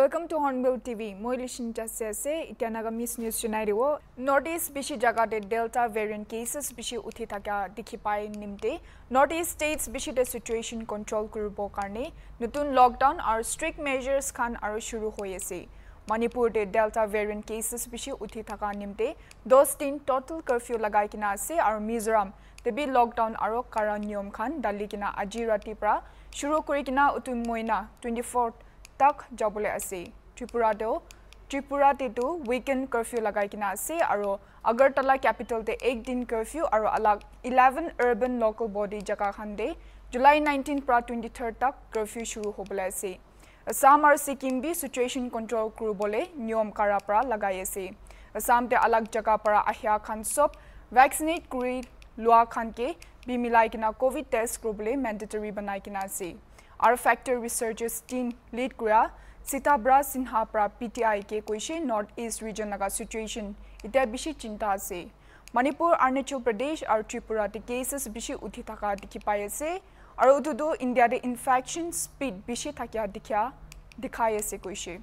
welcome to Hornbill T V মই লিচিন্তা আছে আছে এতিয়া নাগা মিছ নিউজ জনাই দিব নৰ্থ ইষ্ট বেছি জেগাতে ডেল্টা ভেৰিয়েণ্ট কেচেছ বেছি উঠি থকা দেখি পাই নিমতে নৰ্থ ইষ্ট ষ্টেটছ বেছিতে চিটুৱেশ্যন কণ্ট্ৰল কৰিবৰ কাৰণে নতুন লকডাউন আৰু ষ্ট্ৰিক্ট মেজাৰ্ছ খান আৰু শুৰু হৈ আছে মণিপুৰতে ডেল্টা ভেৰিয়েণ্ট কেচেছ বেছি উঠি থকা নিমতে দহ দিন টোটেল কাৰ্ফিউ লগাই কিনে আছে আৰু মিজোৰাম তেবি লকডাউন আৰু কাৰণ নিয়ম খান দালি কিনা আজি ৰাতিৰ পৰা শুৰু কৰি কিনা উতুম মইনা টুৱেণ্টি ফ'ৰ্থ তাক যাবলৈ আছে ত্ৰিপুৰাতো ত্ৰিপুৰাত এইটো উইকেণ্ড কাৰ্ফিউ লগাই কিনে আছে আৰু আগৰতলা কেপিটেলতে এইটদিন কাৰ্ফিউ আৰু আলাক ইলেভেন আৰ্বান লোকেল বডি জেগাখনতে জুলাই নাইনটিন পৰা টুৱেণ্টি থাৰ্ড তাক কাৰ্ফিউ চুৰু হ'বলৈ আছে আছাম আৰু ছিকিম বি চিটুৱেশ্যন কণ্ট্ৰল কৰিবলৈ নিয়ম কাৰাৰ পৰা লগাই আছে আছামতে আলাক জেগাৰ পৰা আহিয়া খান চব ভেকচিনেট কৰি লোৱা খানকে বি মিলাই কিনে ক'ভিড টেষ্ট কৰিবলৈ মেণ্ডেটৰী বনাই কিনে আছে আৰু ফেক্টৰী ৰিচাৰ্চেছ টিম লিড কৰা চিতাব্ৰা সিনহা পৰা পি টি আই কে কৈছে নৰ্থ ইষ্ট ৰিজন লগা চিটুৱেশ্যন এতিয়া বেছি চিন্তা আছে মণিপুৰ অৰুণাচল প্ৰদেশ আৰু ত্ৰিপুৰাত কেছেছ বেছি উঠি থকা দেখি পাই আছে আৰু উদুদু ইণ্ডিয়াতে ইনফেকশ্যন স্পীড বেছি থাকি দেখা দেখাই আছে কৈছে